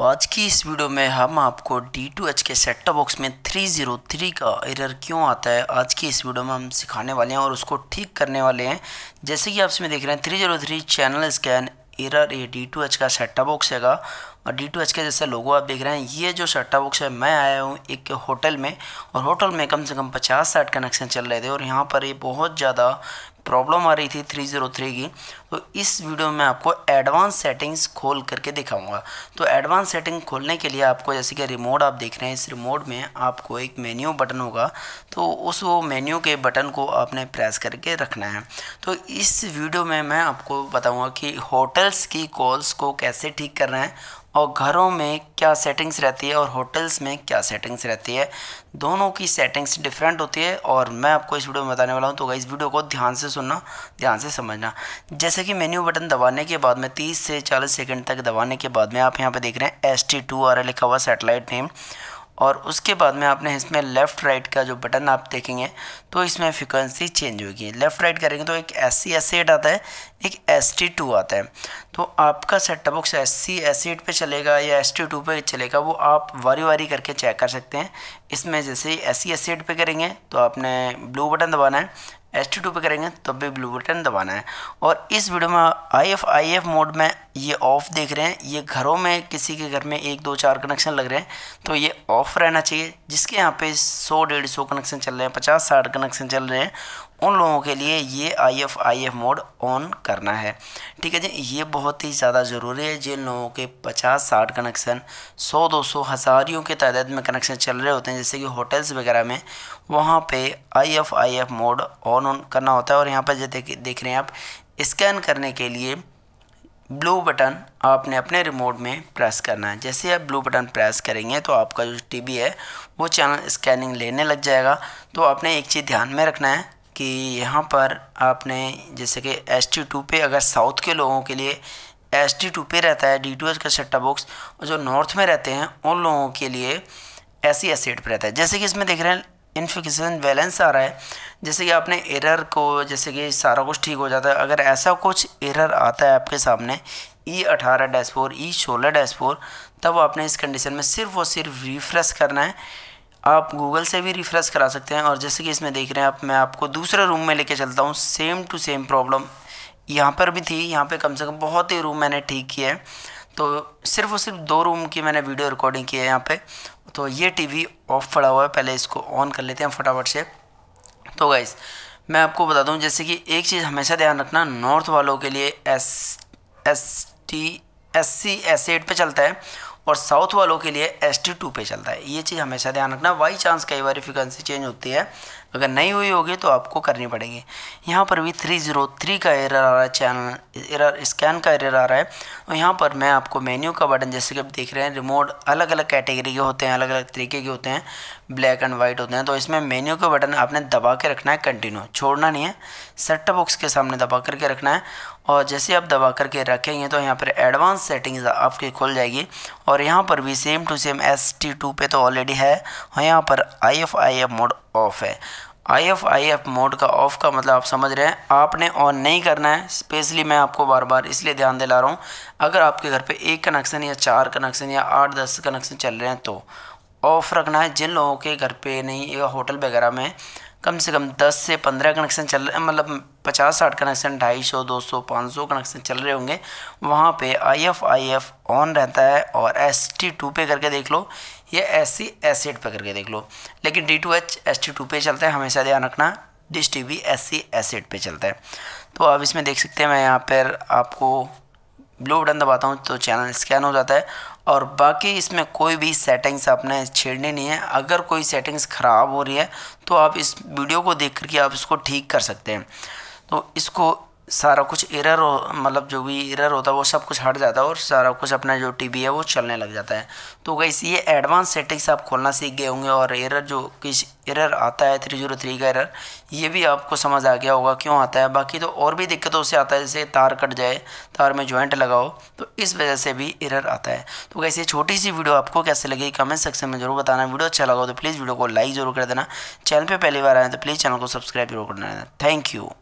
तो आज की इस वीडियो में हम आपको D2H के सेट टॉप बॉक्स में 303 का एरर क्यों आता है आज की इस वीडियो में हम सिखाने वाले हैं और उसको ठीक करने वाले हैं जैसे कि आप इसमें देख रहे हैं 303 चैनल स्कैन एरर ये D2H का सेट टॉप बॉक्स हैगा और D2H के जैसे लोगों आप देख रहे हैं ये जो सेट टॉप बॉक्स है मैं आया हूँ एक होटल में और होटल में कम से कम पचास साठ कनेक्शन चल रहे थे और यहाँ पर ये बहुत ज़्यादा प्रॉब्लम आ रही थी 303 की तो इस वीडियो में आपको एडवांस सेटिंग्स खोल करके दिखाऊंगा तो एडवांस सेटिंग खोलने के लिए आपको जैसे कि रिमोट आप देख रहे हैं इस रिमोट में आपको एक मेन्यू बटन होगा तो उस वो मेन्यू के बटन को आपने प्रेस करके रखना है तो इस वीडियो में मैं आपको बताऊँगा कि होटल्स की कॉल्स को कैसे ठीक करना है और घरों में क्या सेटिंग्स रहती है और होटल्स में क्या सेटिंग्स रहती है दोनों की सेटिंग्स डिफरेंट होती है और मैं आपको इस वीडियो में बताने वाला हूँ तो इस वीडियो को ध्यान से सुनना ध्यान से समझना जैसे कि मेन्यू बटन दबाने के बाद में 30 से 40 सेकंड तक दबाने के बाद में आप यहाँ पर देख रहे हैं एस टी टू आ रहा लिखा हुआ सेटेलाइट नेम और उसके बाद में आपने इसमें लेफ़्ट राइट का जो बटन आप देखेंगे तो इसमें फ्रिक्वेंसी चेंज होगी लेफ़्ट राइट करेंगे तो एक एस सी एस एट आता है एक एस टी टू आता है तो आपका setup box S C S eight पर चलेगा या एस टी टू पर चलेगा वो आप वारी वारी करके चेक कर सकते हैं इसमें जैसे एस सी एस एट पर करेंगे तो आपने ब्लू बटन दबाना है एस टी टू पर करेंगे तब भी ब्लू बटन दबाना है और इस वीडियो में I F I F mode में ये ऑफ़ देख रहे हैं ये घरों में किसी के घर में एक दो चार कनेक्शन लग रहे हैं तो ये ऑफ़ रहना चाहिए जिसके यहाँ पे सौ डेढ़ सौ कनेक्शन चल रहे हैं पचास साठ कनेक्शन चल रहे हैं उन लोगों के लिए ये I F I F mode on करना है ठीक है जी ये बहुत ही ज़्यादा ज़रूरी है जिन लोगों के पचास साठ कनेक्शन सौ दो सौ हज़ारियों के तादाद में कनेक्शन चल रहे होते हैं जैसे कि होटल्स वगैरह में वहाँ पे I F I F mode on on करना होता है और यहाँ पर जैसे देख रहे हैं आप स्कैन करने के लिए ब्लू बटन आपने अपने रिमोट में प्रेस करना है जैसे आप ब्लू बटन प्रेस करेंगे तो आपका जो टीवी है वो चैनल स्कैनिंग लेने लग जाएगा तो आपने एक चीज़ ध्यान में रखना है कि यहाँ पर आपने जैसे कि एस टी टू पे अगर साउथ के लोगों के लिए एस टी टू पे रहता है डी टू एच का सेट्टा बॉक्स और जो नॉर्थ में रहते हैं उन लोगों के लिए एस सी एस पर रहता है जैसे कि इसमें देख रहे हैं इन्फिकेशन बैलेंस आ रहा है जैसे कि आपने एरर को जैसे कि सारा कुछ ठीक हो जाता है अगर ऐसा कुछ एरर आता है आपके सामने ई e अठारह डैश फोर ई सोलह डैश फोर तब आपने इस कंडीशन में सिर्फ और सिर्फ रिफ्रेश करना है आप गूगल से भी रिफ्रेश करा सकते हैं और जैसे कि इसमें देख रहे हैं आप मैं आपको दूसरे रूम में लेके चलता हूँ सेम टू सेम प्रॉब्लम यहाँ पर भी थी यहाँ पे कम से कम बहुत ही रूम मैंने ठीक किए हैं तो सिर्फ और सिर्फ दो रूम की मैंने वीडियो रिकॉर्डिंग की है यहाँ पे तो ये टीवी ऑफ पड़ा हुआ है पहले इसको ऑन कर लेते हैं फटाफट से तो गाइज मैं आपको बता दूँ जैसे कि एक चीज़ हमेशा ध्यान रखना नॉर्थ वालों के लिए एस एस टी एस सी एस एड पर चलता है और साउथ वालों के लिए एस टी टू पे चलता है ये चीज़ हमेशा ध्यान रखना बाई चांस कई बार फ्रिक्वेंसी चेंज होती है अगर नहीं हुई होगी तो आपको करनी पड़ेगी यहाँ पर भी थ्री ज़ीरो थ्री का एरर आ रहा है चैनल एरर स्कैन का एरर आ रहा है और यहाँ पर मैं आपको मेन्यू का बटन जैसे कि आप देख रहे हैं रिमोट अलग अलग कैटेगरी के होते हैं अलग अलग तरीके के होते हैं ब्लैक एंड वाइट होते हैं तो इसमें मेन्यू का बटन आपने दबा के रखना है कंटिन्यू छोड़ना नहीं है सेट बॉक्स के सामने दबा करके रखना है और जैसे आप दबा करके रखेंगे तो यहाँ पर एडवांस सेटिंग्स आपकी खुल जाएगी और यहाँ पर भी same to same S T two पे तो ऑलरेडी है और यहाँ पर I F I F mode off है I F I F mode का ऑफ़ का मतलब आप समझ रहे हैं आपने ऑन नहीं करना है स्पेशली मैं आपको बार बार इसलिए ध्यान दिला रहा हूँ अगर आपके घर पे एक कनेक्शन या चार कनेक्शन या आठ दस कनेक्शन चल रहे हैं तो ऑफ़ रखना है जिन लोगों के घर पे नहीं या होटल वगैरह में कम से कम 10 से 15 कनेक्शन चल रहे मतलब 50 साठ कनेक्शन 250 200 500 कनेक्शन चल रहे होंगे वहाँ पे I F I F on रहता है और एस टी टू पे करके देख लो या एस सी एस एट पे करके देख लो लेकिन D two H S T two पे चलता है हमेशा ध्यान रखना dish TV S C C S एट पे चलता है तो आप इसमें देख सकते हैं मैं यहाँ पर आपको ब्लू बटन दबाता हूँ तो चैनल स्कैन हो जाता है और बाकी इसमें कोई भी सेटिंग्स आपने छेड़नी नहीं है अगर कोई सेटिंग्स ख़राब हो रही है तो आप इस वीडियो को देख करके आप इसको ठीक कर सकते हैं तो इसको सारा कुछ एरर मतलब जो भी एरर होता है वो सब कुछ हट जाता है और सारा कुछ अपना जो टी है वो चलने लग जाता है तो वैसे ये एडवांस सेटिंग्स आप खोलना सीख गए होंगे और एरर जो किस एरर आता है थ्री जीरो थ्री का एरर ये भी आपको समझ आ गया होगा क्यों आता है बाकी तो और भी दिक्कतों से आता है जैसे तार कट जाए तार में जॉइंट लगाओ तो इस वजह से भी एरर आता है तो ये छोटी सी वीडियो आपको कैसे लगी कमेंट सेक्शन में जरूर बताना वीडियो अच्छा लगा तो प्लीज़ वीडियो को लाइक जरूर कर देना चैनल पर पहली बार आए तो प्लीज़ चैनल को सब्सक्राइब जरूर कर देना थैंक यू